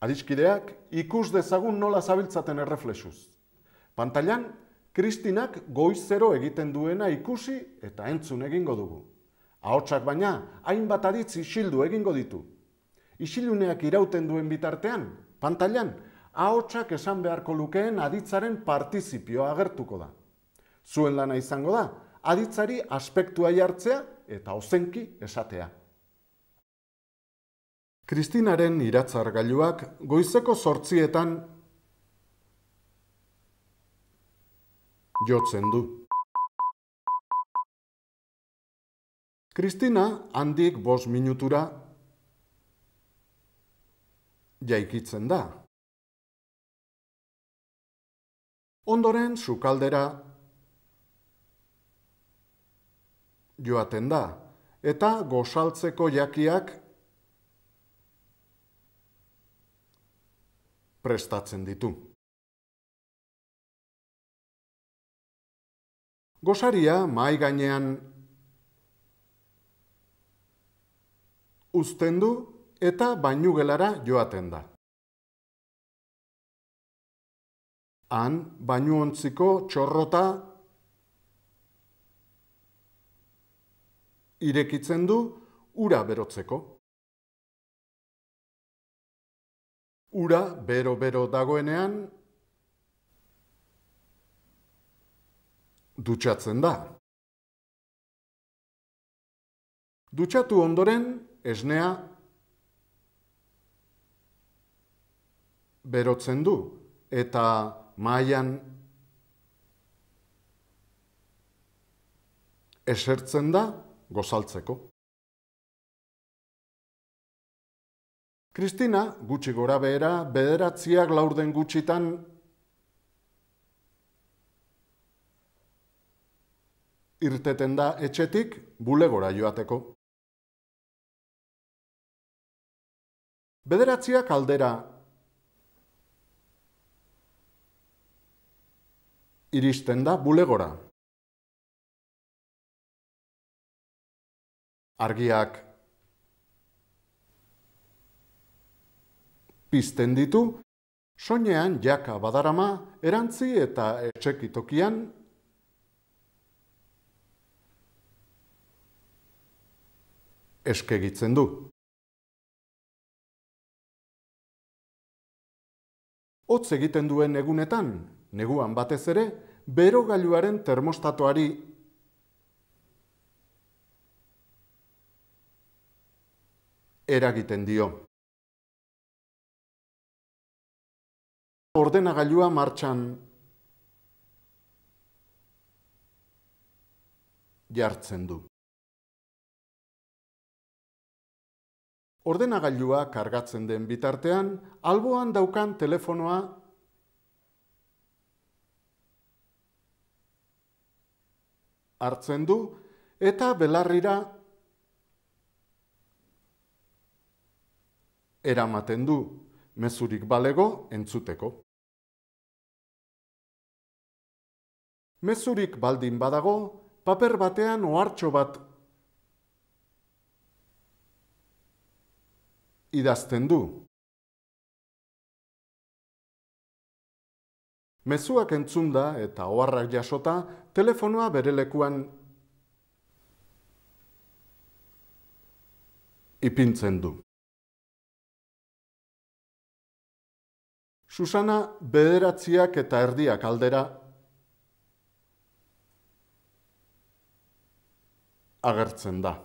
Adiskideak ikus dezagun nola zabiltzaten erreflexuz. Pantailan Kristinak goizero egiten duena ikusi eta entzun egingo dugu. Ahotsak baina hainbat aditz isildu egingo ditu. Isiluneak irauten duen bitartean, pantailan ahotsak esan beharko lukeen aditzaren partizipioa agertuko da. Zuen lana izango da aditzari aspektua jartzea eta ozenki esatea. Kristinaren iratzargailuak goizeko sortzietan jotzen du. Kristina handik bos minutura jaikitzen da. Ondoren sukaldera joaten da, eta gosaltzeko jakiak prestatzen ditu. Gosaria mai gainean uzten du eta bainugelara joaten da. Han bainuontziko txorrota irekitzen du ura berotzeko. ura bero bero dagoenean dutxatzen da. Dutxatu ondoren esnea berotzen du eta maian esertzen da gozaltzeko. Kristina, gutxi gora behera, bederatziak laurden gutxitan... ...irteten da etxetik bulegora joateko. Bederatziak aldera... ...iristen da bulegora. Argiak pizten ditu, soinean jaka badarama, erantzi eta etxekitokian, eskegitzen du. Hotz egiten duen egunetan, neguan batez ere, bero gailuaren termostatuari eragiten dio. ordenagailua martxan jartzen du Ordenagailua kargatzen den bitartean alboan daukan telefonoa hartzen du eta belarrira eramaten du mezurik balego entzuteko. Mezurik baldin badago, paper batean ohartxo bat idazten du. Mezuak entzunda eta oharrak jasota, telefonoa bere lekuan ipintzen du. Susana bederatziak eta erdiak aldera agertzen da.